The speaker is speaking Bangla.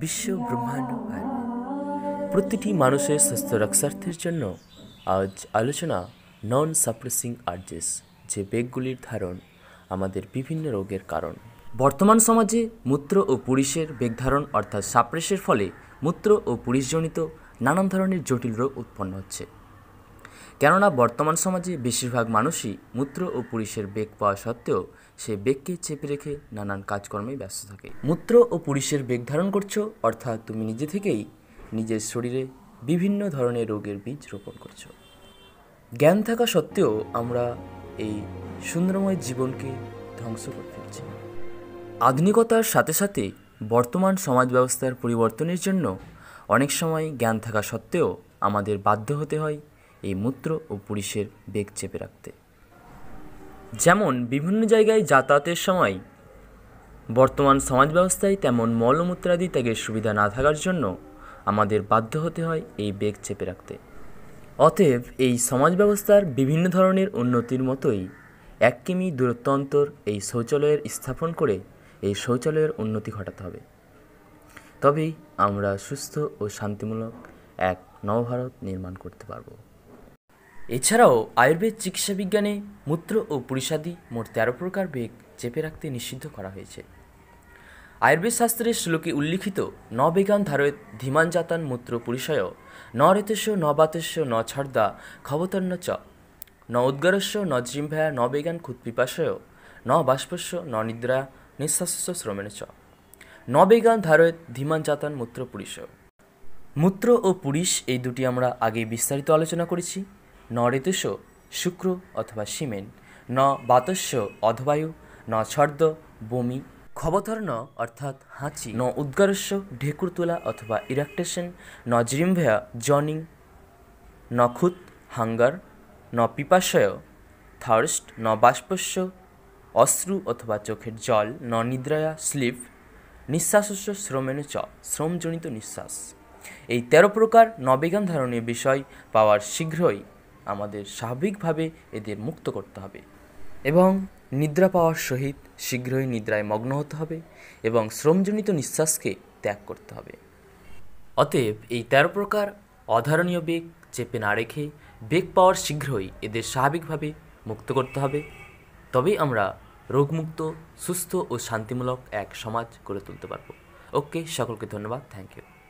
বিশ্ব ব্রহ্মাণ্ড প্রতিটি মানুষের স্বাস্থ্য রক্ষার্থের জন্য আজ আলোচনা নন সাপ্রেসিং আর্জেস যে বেগগুলির ধারণ আমাদের বিভিন্ন রোগের কারণ বর্তমান সমাজে মূত্র ও পুরুষের বেগ ধারণ অর্থাৎ সাপ্রেসের ফলে মূত্র ও পুরুষজনিত নানান ধরনের জটিল রোগ উৎপন্ন হচ্ছে কেননা বর্তমান সমাজে বেশিরভাগ মানুষই মূত্র ও পুরুষের বেগ পাওয়া সত্ত্বেও সে বেগকে চেপে রেখে নানান কাজকর্মে ব্যস্ত থাকে মূত্র ও পুরুষের বেগ ধারণ করছো অর্থাৎ তুমি নিজে থেকেই নিজের শরীরে বিভিন্ন ধরনের রোগের বীজ রোপণ করছো জ্ঞান থাকা সত্ত্বেও আমরা এই সুন্দরময় জীবনকে ধ্বংস করে ফেলছি আধুনিকতার সাথে সাথে বর্তমান সমাজ ব্যবস্থার পরিবর্তনের জন্য অনেক সময় জ্ঞান থাকা সত্ত্বেও আমাদের বাধ্য হতে হয় এই মূত্র ও পুলিশের বেগ চেপে রাখতে যেমন বিভিন্ন জায়গায় যাতায়াতের সময় বর্তমান সমাজ ব্যবস্থায় তেমন মলমূত্রাদি ত্যাগের সুবিধা না থাকার জন্য আমাদের বাধ্য হতে হয় এই বেগ চেপে রাখতে অতএব এই সমাজ ব্যবস্থার বিভিন্ন ধরনের উন্নতির মতোই এক কিমি দূরত্ব অন্তর এই শৌচালয়ের স্থাপন করে এই শৌচালয়ের উন্নতি ঘটাতে হবে তবেই আমরা সুস্থ ও শান্তিমূলক এক নবভারত নির্মাণ করতে পারবো এছাড়াও আয়ুর্বেদ চিকিৎসা বিজ্ঞানে মূত্র ও পুরিসাদি মোট তেরো প্রকার বেগ চেপে রাখতে নিষিদ্ধ করা হয়েছে আয়ুর্বেদ শাস্ত্রের শ্লোকে উল্লিখিত ন বেগান ধারয় ধীমান জাতান মূত্র পরিষয় ন রেতস্য ন বাতস্য ন ছর্দা খবতর্ণ চ ন উদ্গারস্য ন জিম্ভায়া ন বেগান ক্ষুৎপিপাশয় ন বাষ্পস্য ন নিদ্রা নিঃশ্বাস্য শ্রমেণ চ ন বেগান ধারয় ধীমান জাতান মূত্র পুরিষয় মূত্র ও পুরিশ এই দুটি আমরা আগে বিস্তারিত আলোচনা করেছি ন ঋতুষ শুক্র অথবা সিমেন ন বাতস্য অধবায়ু ন ছর্দ বমি ন অর্থাৎ হাঁচি ন উদ্গারস্য ঢেকুর তোলা অথবা ইরাকটেশন ন জিম্ভয়া জনিং ন খুত হাঙ্গার ন পিপাশয় থার্স্ট ন বাষ্পস্য অশ্রু অথবা চোখের জল ন নিদ্রায়া স্লিপ নিঃশ্বাসস্য শ্রমেণু চ শ্রমজনিত নিঃশ্বাস এই তেরো প্রকার নবিজ্ঞান ধারণীয় বিষয় পাওয়ার শীঘ্রই আমাদের স্বাভাবিকভাবে এদের মুক্ত করতে হবে এবং নিদ্রা পাওয়ার সহিত শীঘ্রই নিদ্রায় মগ্ন হতে হবে এবং শ্রমজনিত নিঃশ্বাসকে ত্যাগ করতে হবে অতএব এই তেরো প্রকার অধারণীয় বেগ চেপে না রেখে বেগ পাওয়ার শীঘ্রই এদের স্বাভাবিকভাবে মুক্ত করতে হবে তবেই আমরা রোগমুক্ত সুস্থ ও শান্তিমূলক এক সমাজ গড়ে তুলতে পারব ওকে সকলকে ধন্যবাদ থ্যাংক ইউ